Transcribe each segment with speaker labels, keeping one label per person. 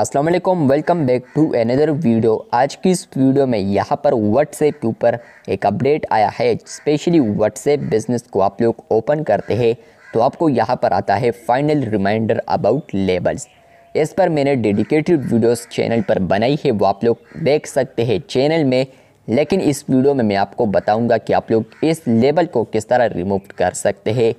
Speaker 1: अस्सलाम वालेकुम welcome back to another video आज की इस वीडियो में यहाँ पर व्हाट्सएप के ऊपर एक अपडेट आया है स्पेशली व्हाट्सएप बिजनेस को आप लोग ओपन करते हैं तो आपको यहाँ पर आता है फाइनल रिमाइंडर अबाउट लेबल्स इस पर मैंने डेडिकेटेड वीडियोस चैनल पर बनाई है वो आप लोग देख सकते हैं चैनल में लेकिन इस वीडियो में मैं आपको बताऊँगा कि आप लोग इस लेबल को किस तरह रिमूव कर सकते हैं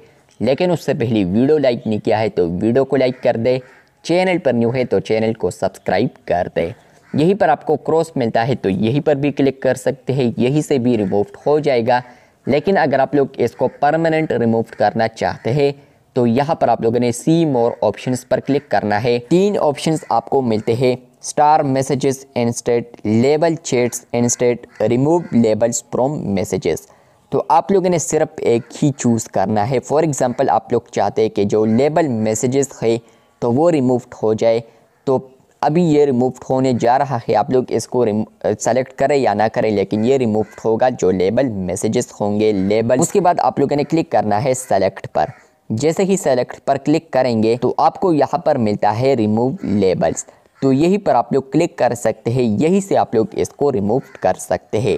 Speaker 1: लेकिन उससे पहले वीडियो लाइक नहीं किया है तो वीडियो को लाइक कर दें चैनल पर न्यू है तो चैनल को सब्सक्राइब कर दें यहीं पर आपको क्रॉस मिलता है तो यहीं पर भी क्लिक कर सकते हैं यहीं से भी रिमूव हो जाएगा लेकिन अगर आप लोग इसको परमानेंट रिमूव करना चाहते हैं तो यहाँ पर आप लोगों ने सी मोर ऑप्शंस पर क्लिक करना है तीन ऑप्शंस आपको मिलते हैं star messages instead label chats instead remove labels from messages तो आप लोगों ने सिर्फ एक ही चूज़ करना है फॉर एग्ज़ाम्पल आप लोग चाहते हैं कि जो लेबल मैसेजेस है तो वो रिमूव हो जाए तो अभी ये रिमूव होने जा रहा है आप लोग इसको सेलेक्ट करें या ना करें लेकिन ये रिमूव होगा जो लेबल मैसेजेस होंगे लेबल उसके बाद आप लोगों ने क्लिक करना है सेलेक्ट पर जैसे ही सेलेक्ट पर क्लिक करेंगे तो आपको यहाँ पर मिलता है रिमूव लेबल्स तो यही पर आप लोग क्लिक कर सकते हैं यही से आप लोग इसको रिमूव कर सकते हैं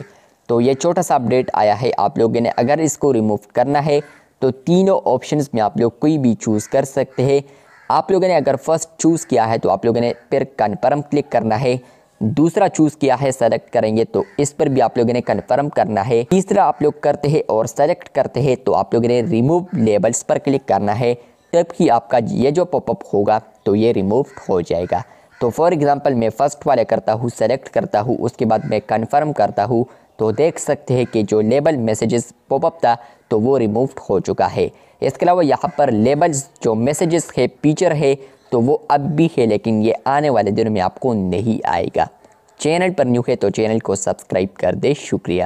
Speaker 1: तो ये छोटा सा अपडेट आया है आप लोगों ने अगर इसको रिमूव करना है तो तीनों ऑप्शंस में आप लोग कोई भी चूज़ कर सकते हैं आप लोगों ने अगर फर्स्ट चूज़ किया है तो आप लोगों ने फिर कन्फर्म क्लिक करना है दूसरा चूज़ किया है सेलेक्ट करेंगे तो इस पर भी आप लोगों ने कन्फर्म करना है तीसरा आप लोग करते हैं और सेलेक्ट करते हैं तो आप लोगों ने रिमूव लेबल्स पर क्लिक करना है तब कि आपका ये जो पॉपअप होगा तो ये रिमूव हो जाएगा तो फॉर एग्ज़ाम्पल मैं फ़र्स्ट वाले करता हूँ सेलेक्ट करता हूँ उसके बाद मैं कन्फर्म करता हूँ तो देख सकते हैं कि जो लेबल मैसेजेस पॉपअप था तो वो रिमूव हो चुका है इसके अलावा यहाँ पर लेबल्स जो मैसेजेस है फीचर है तो वो अब भी है लेकिन ये आने वाले दिनों में आपको नहीं आएगा चैनल पर न्यू है तो चैनल को सब्सक्राइब कर दे शुक्रिया